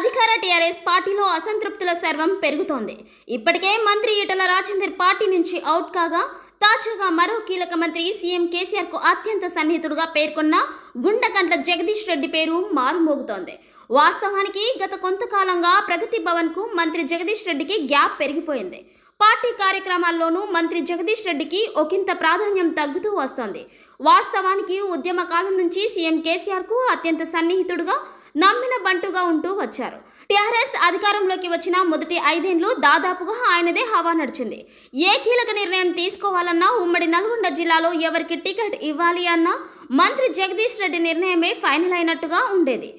అధికార టీఆర్ఎస్ పార్టీలో అసంతృప్తుల సర్వం పెరుగుతోంది ఇప్పటికే మంత్రి ఈటల రాజేందర్ పార్టీ నుంచి అవుట్ కాగా తాజాగా మరో కీలక మంత్రి సీఎం కేసీఆర్కు అత్యంత సన్నిహితుడుగా పేర్కొన్న గుండకంట్ల జగదీష్ రెడ్డి పేరు మారుమోగుతోంది వాస్తవానికి గత కొంతకాలంగా ప్రగతి భవన్కు మంత్రి జగదీష్ రెడ్డికి గ్యాప్ పెరిగిపోయింది పార్టీ కార్యక్రమాల్లోనూ మంత్రి జగదీష్ రెడ్డికి ఒకంత ప్రాధాన్యం తగ్గుతూ వస్తోంది వాస్తవానికి ఉద్యమ కాలం నుంచి సీఎం కేసీఆర్కు అత్యంత సన్నిహితుడుగా నమ్మిన బంటుగా ఉంటూ వచ్చారు టీఆర్ఎస్ అధికారంలోకి వచ్చిన మొదటి ఐదేండ్లు దాదాపుగా ఆయనదే హవా నడిచింది ఏ కీలక నిర్ణయం తీసుకోవాలన్నా ఉమ్మడి నల్గొండ జిల్లాలో ఎవరికి టికెట్ ఇవ్వాలి అన్నా మంత్రి జగదీష్ రెడ్డి నిర్ణయమే ఫైనల్ అయినట్టుగా ఉండేది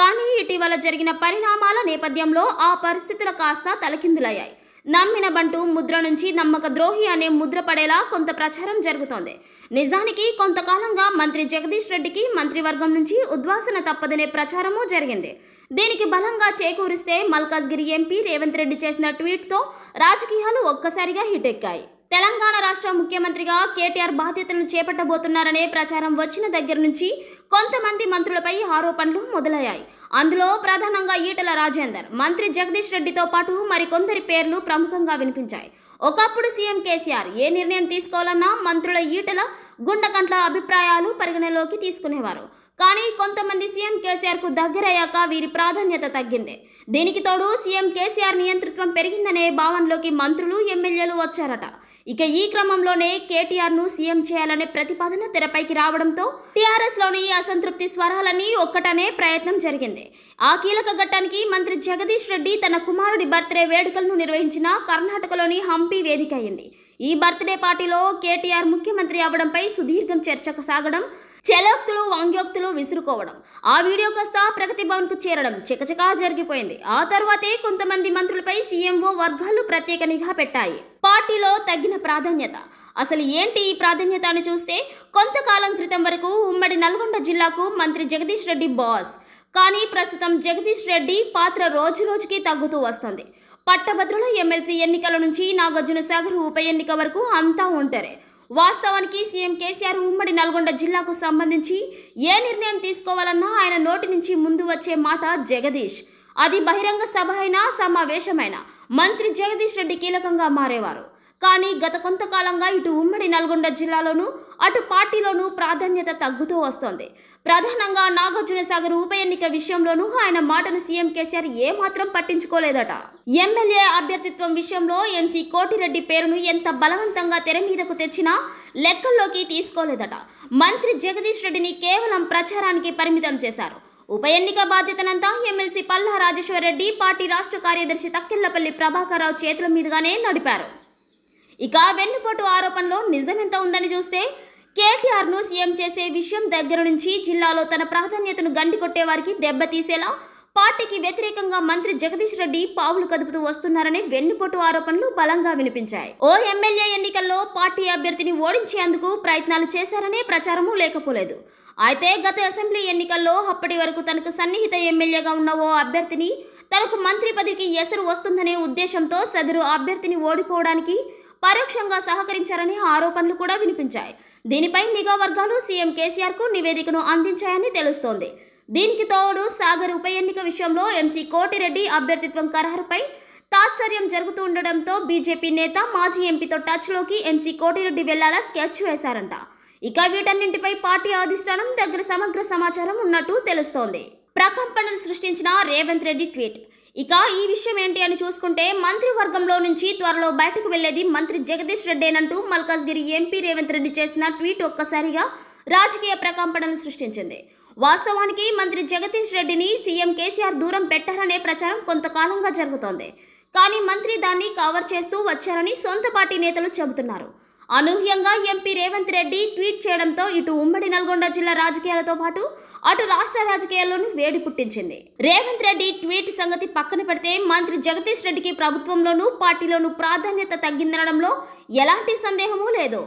కానీ ఇటీవల జరిగిన పరిణామాల నేపథ్యంలో ఆ పరిస్థితులు కాస్త తలకిందులయ్యాయి నమ్మిన బంటు ముద్ర నుంచి నమ్మక ద్రోహి అనే ముద్ర పడేలా కొంత ప్రచారం జరుగుతోంది నిజానికి కొంతకాలంగా మంత్రి జగదీష్ రెడ్డికి మంత్రివర్గం నుంచి ఉద్వాసన తప్పదనే ప్రచారమూ జరిగింది దీనికి బలంగా చేకూరిస్తే మల్కాజ్గిరి ఎంపీ రేవంత్ రెడ్డి చేసిన ట్వీట్తో రాజకీయాలు ఒక్కసారిగా హిట్ ఎక్కాయి తెలంగాణ రాష్ట్ర ముఖ్యమంత్రిగా కేటీఆర్ బాధ్యతలను చేపట్టబోతున్నారనే ప్రచారం వచ్చిన దగ్గర నుంచి కొంతమంది మంత్రులపై ఆరోపణలు మొదలయ్యాయి అందులో ప్రధానంగా ఈటల రాజేందర్ మంత్రి జగదీష్ రెడ్డితో పాటు మరికొందరి పేర్లు ప్రముఖంగా వినిపించాయి ఒకప్పుడు సీఎం కేసీఆర్ ఏ నిర్ణయం తీసుకోవాలన్నా మంత్రుల ఈటల గుండకంట్ల అభిప్రాయాలు పరిగణలోకి తీసుకునేవారు కానీ కొంతమంది సీఎం కేసీఆర్కు దగ్గరయ్యాక వీరి ప్రాధాన్యత తగ్గింది దీనికి తోడు సీఎం కేసీఆర్ నియంతృత్వం పెరిగిందనే భావనలోకి మంత్రులు ఎమ్మెల్యేలు వచ్చారట ఇక ఈ క్రమంలోనే కేటీఆర్ ను సీఎం చేయాలనే ప్రతిపాదన తెరపైకి రావడంతో టీఆర్ఎస్లోని అసంతృప్తి స్వరాలని ఒక్కటనే ప్రయత్నం జరిగింది ఆ కీలక ఘట్టానికి మంత్రి జగదీష్ రెడ్డి తన కుమారుడి బర్త్డే వేడుకలను నిర్వహించిన కర్ణాటకలోని హంపి వేదిక అయింది ఈ బర్త్డే పార్టీలో కేటీఆర్ ముఖ్యమంత్రి అవడంపై సుదీర్ఘం చర్చకు సాగడం చెలోక్తులు వాంగ్యోక్తులు విసురుకోవడం ఆ వీడియో కాస్త ప్రగతి కు చేరడం చికచకా జరిగిపోయింది ఆ తర్వాతే కొంతమంది మంత్రులపై సీఎంఓ వర్గాలు ప్రత్యేక నిఘా పెట్టాయి పార్టీలో తగిన ప్రాధాన్యత అసలు ఏంటి ఈ ప్రాధాన్యత అని చూస్తే కొంతకాలం క్రితం వరకు ఉమ్మడి నల్గొండ జిల్లాకు మంత్రి జగదీష్ రెడ్డి బాస్ కానీ ప్రస్తుతం జగదీష్ రెడ్డి పాత్ర రోజు రోజుకి తగ్గుతూ వస్తుంది పట్టభద్రుల ఎమ్మెల్సీ ఎన్నికల నుంచి నాగార్జున సాగర్ ఉప ఎన్నిక వరకు అంతా ఉంటారే వాస్తవానికి సీఎం కేసీఆర్ ఉమ్మడి నల్గొండ జిల్లాకు సంబంధించి ఏ నిర్ణయం తీసుకోవాలన్నా ఆయన నోటి నుంచి ముందు వచ్చే మాట జగదీష్ అది బహిరంగ సభ అయినా సమావేశమైనా మంత్రి జగదీష్ రెడ్డి కీలకంగా మారేవారు కానీ గత కొంతకాలంగా ఇటు ఉమ్మడి నల్గొండ జిల్లాలోనూ అటు పార్టీలోనూ ప్రాధాన్యత తగ్గుతూ వస్తోంది ప్రధానంగా నాగార్జునసాగర్ ఉప ఎన్నిక విషయంలోనూ ఆయన మాటను సీఎం కేసీఆర్ ఏమాత్రం పట్టించుకోలేదట ఎమ్మెల్యే అభ్యర్థిత్వం విషయంలో ఎంసీ కోటిరెడ్డి పేరును ఎంత బలవంతంగా తెర మీదకు తెచ్చినా లెక్కల్లోకి తీసుకోలేదట మంత్రి జగదీష్ రెడ్డిని కేవలం ప్రచారానికి పరిమితం చేశారు ఉప ఎన్నిక బాధ్యతనంతా ఎమ్మెల్సీ పల్లా రెడ్డి పార్టీ రాష్ట్ర కార్యదర్శి ప్రభాకర్ రావు చేతుల మీదుగానే నడిపారు ఇక వెన్నుపోటు ఆరోపణలో నిజమెంత ఉందని చూస్తే కేటీఆర్ను సీఎం చేసే విషయం దగ్గర నుంచి జిల్లాలో తన ప్రాధాన్యతను గంటికొట్టే వారికి దెబ్బతీసేలా పార్టీకి వ్యతిరేకంగా మంత్రి జగదీష్ రెడ్డి పావులు కదుపుతూ వస్తున్నారని వెన్నుపోటు ఆరోపణలు బలంగా వినిపించాయి ఓ ఎమ్మెల్యే ఎన్నికల్లో పార్టీ అభ్యర్థిని ఓడించేందుకు ప్రయత్నాలు చేశారనే ప్రచారము లేకపోలేదు అయితే గత అసెంబ్లీ ఎన్నికల్లో అప్పటి వరకు తనకు సన్నిహిత ఎమ్మెల్యేగా ఉన్న ఓ అభ్యర్థిని తనకు మంత్రి పదవికి ఎసరు వస్తుందనే ఉద్దేశంతో సదరు అభ్యర్థిని ఓడిపోవడానికి పరోక్షంగా సహకరించారని ఆరోపణలు కూడా వినిపించాయి దీనిపై నిఘా వర్గాలు సీఎం కేసీఆర్కు నివేదికను అందించాయని తెలుస్తోంది దీనికి తోడు సాగర్ ఉప ఎన్నిక విషయంలో ఎంసీ కోటిరెడ్డి అభ్యర్థిత్వం ఖరారుపై తాత్సర్యం జరుగుతూ ఉండడంతో బీజేపీ నేత మాజీ ఎంపీతో టచ్లోకి ఎంసీ కోటిరెడ్డి వెళ్లాలా స్కెచ్ వేశారంట ఇక వీటన్నింటిపై పార్టీ అధిష్టానం దగ్గర సమగ్ర సమాచారం ఉన్నట్టు తెలుస్తోంది ప్రకంపనలు సృష్టించిన రేవంత్ రెడ్డి ట్వీట్ ఇక ఈ విషయం ఏంటి అని చూసుకుంటే మంత్రివర్గంలో నుంచి త్వరలో బయటకు వెళ్లేది మంత్రి జగదీష్ రెడ్డేనంటూ మల్కాజ్గిరి ఎంపీ రేవంత్ రెడ్డి చేసిన ట్వీట్ ఒక్కసారిగా రాజకీయ ప్రకంపనను సృష్టించింది వాస్తవానికి మంత్రి జగదీష్ రెడ్డిని సీఎం కేసీఆర్ దూరం పెట్టారనే ప్రచారం కొంతకాలంగా జరుగుతోంది కానీ మంత్రి దాన్ని కవర్ చేస్తూ వచ్చారని సొంత పార్టీ నేతలు చెబుతున్నారు అనూహ్యంగా ఎంపీ రేవంత్ రెడ్డి ట్వీట్ చేయడంతో ఇటు ఉమ్మడి నల్గొండ జిల్లా రాజకీయాలతో పాటు అటు రాష్ట్ర రాజకీయాల్లోనూ వేడి పుట్టించింది రేవంత్ రెడ్డి ట్వీట్ సంగతి పక్కన పెడితే మంత్రి జగదీష్ రెడ్డికి ప్రభుత్వంలోనూ పార్టీలోనూ ప్రాధాన్యత తగ్గిందనడంలో ఎలాంటి సందేహమూ లేదు